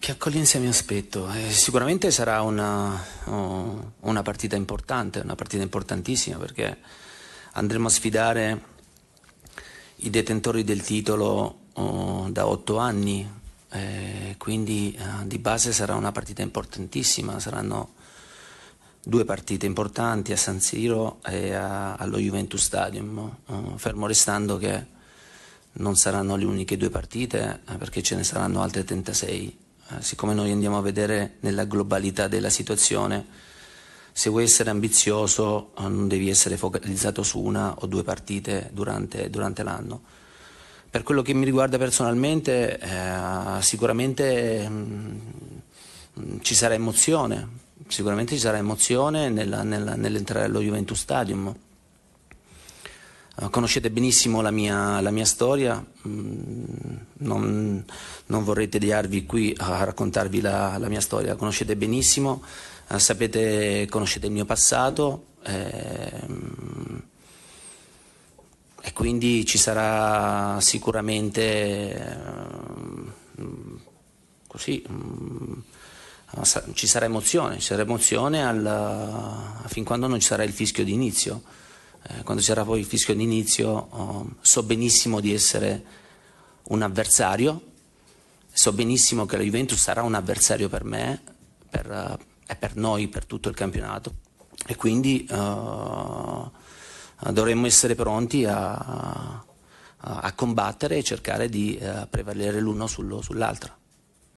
Che accoglienza mi aspetto? Eh, sicuramente sarà una, oh, una, partita importante, una partita importantissima perché andremo a sfidare i detentori del titolo oh, da otto anni, eh, quindi eh, di base sarà una partita importantissima, saranno due partite importanti a San Siro e a, allo Juventus Stadium, oh, fermo restando che non saranno le uniche due partite eh, perché ce ne saranno altre 36 eh, siccome noi andiamo a vedere nella globalità della situazione, se vuoi essere ambizioso eh, non devi essere focalizzato su una o due partite durante, durante l'anno. Per quello che mi riguarda personalmente, eh, sicuramente mh, mm, ci sarà emozione, sicuramente ci sarà emozione nella, nella, nell'entrare allo Juventus Stadium. Eh, conoscete benissimo la mia, la mia storia, mm, non, non vorrei tediarvi qui a raccontarvi la, la mia storia, la conoscete benissimo, eh, sapete, conoscete il mio passato ehm, e quindi ci sarà sicuramente ehm, così, ehm, ci sarà emozione, ci sarà emozione al, fin quando non ci sarà il fischio d'inizio. Eh, quando ci sarà poi il fischio d'inizio, oh, so benissimo di essere un avversario, so benissimo che la Juventus sarà un avversario per me per, eh, e per noi per tutto il campionato e quindi uh, dovremmo essere pronti a, a, combattere e cercare di uh, prevalere l'uno sull'altro.